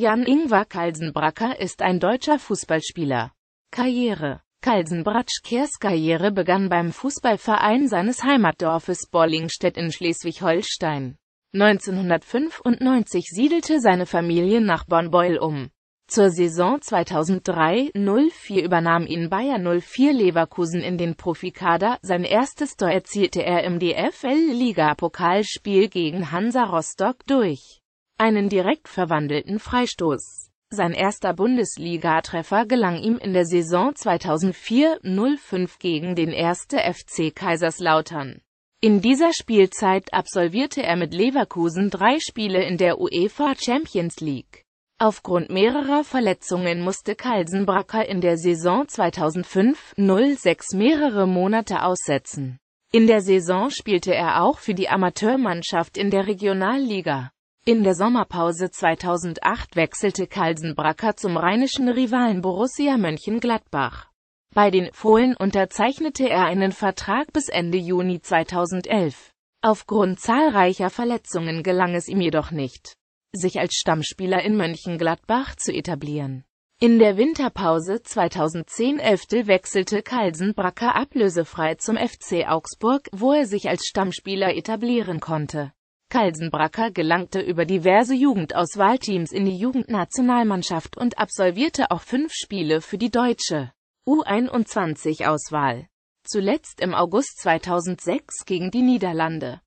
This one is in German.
Jan-Ingvar Kalsenbracker ist ein deutscher Fußballspieler. Karriere Karlsenbratsch Kehrs Karriere begann beim Fußballverein seines Heimatdorfes Bollingstedt in Schleswig-Holstein. 1995 siedelte seine Familie nach Bonn-Beul um. Zur Saison 2003-04 übernahm ihn Bayer 04 Leverkusen in den Profikader, sein erstes Tor erzielte er im DFL-Liga-Pokalspiel gegen Hansa Rostock durch einen direkt verwandelten Freistoß. Sein erster Bundesligatreffer gelang ihm in der Saison 2004-05 gegen den 1. FC Kaiserslautern. In dieser Spielzeit absolvierte er mit Leverkusen drei Spiele in der UEFA Champions League. Aufgrund mehrerer Verletzungen musste Kalsenbracker in der Saison 2005-06 mehrere Monate aussetzen. In der Saison spielte er auch für die Amateurmannschaft in der Regionalliga. In der Sommerpause 2008 wechselte Kalsenbracker zum rheinischen Rivalen Borussia Mönchengladbach. Bei den Fohlen unterzeichnete er einen Vertrag bis Ende Juni 2011. Aufgrund zahlreicher Verletzungen gelang es ihm jedoch nicht, sich als Stammspieler in Mönchengladbach zu etablieren. In der Winterpause 2010-11 wechselte Kalsenbracker ablösefrei zum FC Augsburg, wo er sich als Stammspieler etablieren konnte. Kalsenbracker gelangte über diverse Jugendauswahlteams in die Jugendnationalmannschaft und absolvierte auch fünf Spiele für die deutsche U21-Auswahl. Zuletzt im August 2006 gegen die Niederlande.